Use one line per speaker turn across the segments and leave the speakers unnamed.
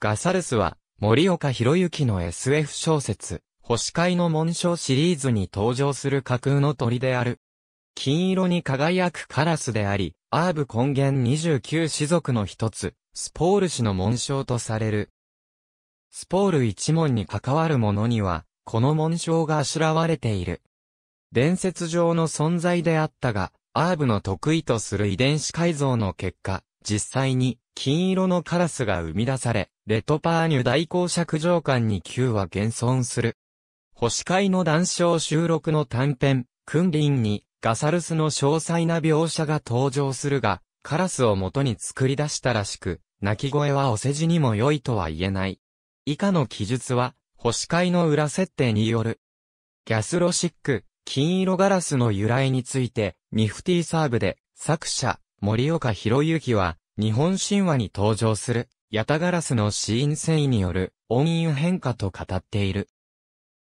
ガサルスは、森
岡博之の SF 小説、星界の紋章シリーズに登場する架空の鳥である。金色に輝くカラスであり、アーブ根源29種族の一つ、スポール氏の紋章とされる。スポール一門に関わるものには、この紋章があしらわれている。伝説上の存在であったが、アーブの得意とする遺伝子改造の結果、実際に金色のカラスが生み出され、レトパーニュ大公爵上官に Q は現存する。星会の談笑収録の短編、君臨にガサルスの詳細な描写が登場するが、カラスを元に作り出したらしく、鳴き声はお世辞にも良いとは言えない。以下の記述は、星会の裏設定による。ギャスロシック、金色ガラスの由来について、ニフティサーブで、作者、森岡博之は、日本神話に登場する、ヤタガラスの死因繊維による音韻変化と語っている。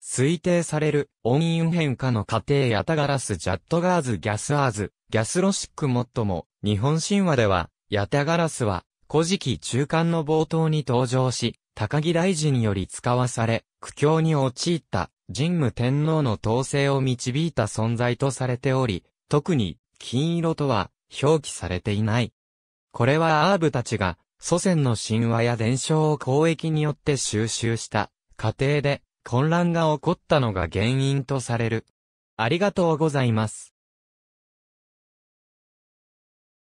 推定される音韻変化の過程ヤタガラスジャットガーズギャスアーズ、ギャスロシックもっとも、日本神話では、ヤタガラスは、古事記中間の冒頭に登場し、高木大臣より使わされ、苦境に陥った神武天皇の統制を導いた存在とされており、特に金色とは表記されていない。これはアーブたちが祖先の神話や伝承を交易によって収集した過程で混乱が起こったのが原因とされる。あり
がとうございます。